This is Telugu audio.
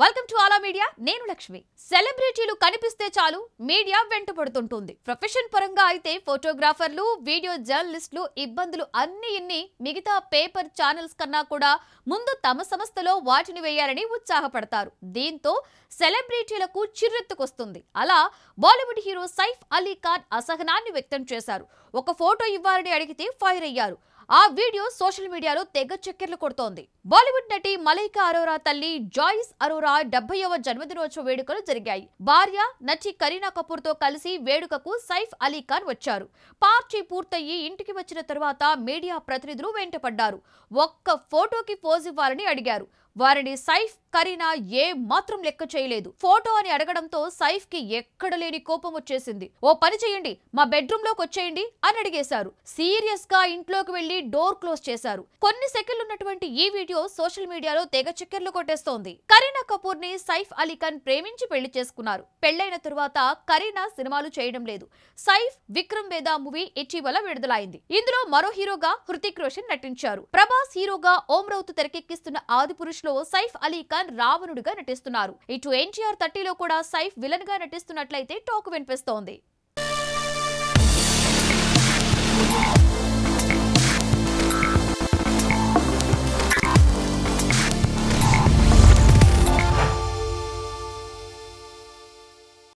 వెల్కమ్ టు ఆలా మీడియా నేను లక్ష్మి సెలబ్రిటీలు కనిపిస్తే చాలు మీడియా వెంటబడుతుంటుంది ప్రొఫెషన్ పరంగా అయితే ఫోటోగ్రాఫర్లు వీడియో జర్నలిస్టులు ఇబ్బందులు అన్ని ఇన్ని మిగతా పేపర్ ఛానల్స్ కన్నా కూడా ముందు తమ సంస్థలో వాటిని వేయాలని ఉత్సాహపడతారు దీంతో సెలబ్రిటీలకు చిర్రెత్తుకొస్తుంది అలా బాలీవుడ్ హీరో సైఫ్ అలీ ఖాన్ అసహనాన్ని వ్యక్తం చేశారు ఒక ఫోటో ఇవ్వాలని అడిగితే ఫైర్ అయ్యారు ఆ వీడియో సోషల్ మీడియాలో తెగ చక్కెర్లు కొడుతోంది బాలీవుడ్ నటి మలైకా అరోరా తల్లి జాయిస్ అరోరా డెబ్బైవ జన్మదినోత్సవ వేడుకలు జరిగాయి భార్య నటి కరీనా కపూర్ తో కలిసి వేడుకకు సైఫ్ అలీ ఖాన్ వచ్చారు పార్టీ పూర్తయ్యి ఇంటికి వచ్చిన తర్వాత మీడియా ప్రతినిధులు వెంటపడ్డారు ఒక్క ఫోటోకి పోజ్ ఇవ్వాలని అడిగారు వారిని సైఫ్ కరీనా ఏ మాత్రం లెక్క చేయలేదు ఫోటో అని అడగడంతో సైఫ్ కి ఎక్కడ లేని కోపం వచ్చేసింది ఓ పని చేయండి మా బెడ్రూమ్ లోకి వచ్చేయండి అని అడిగేశారు సీరియస్ గా ఇంట్లోకి వెళ్లి డోర్ క్లోజ్ చేశారు కొన్ని సెకండ్లు ఉన్నటువంటి ఈ వీడియో సోషల్ మీడియాలో తెగ చక్కెర్లు కొట్టేస్తోంది కరీనా కపూర్ ని సైఫ్ అలీ ఖాన్ ప్రేమించి పెళ్లి చేసుకున్నారు పెళ్లైన తరువాత కరీనా సినిమాలు చేయడం లేదు సైఫ్ విక్రమ్ వేద మూవీ ఇటీవల విడుదలైంది ఇందులో మరో హీరోగా హృతిక్ రోషన్ నటించారు ప్రభాస్ హీరోగా ఓం రౌత్ తెరకెక్కిస్తున్న ఆది పురుష్ లో సైఫ్ అలీ ఖాన్ విలన్ రావణుడిగా నటిస్తున్నారు ఇటు ఎన్టీఆర్ థర్టీలో కూడా సైఫ్ విలన్ గా నటిస్తున్నట్లయితే టాక్ వినిపిస్తోంది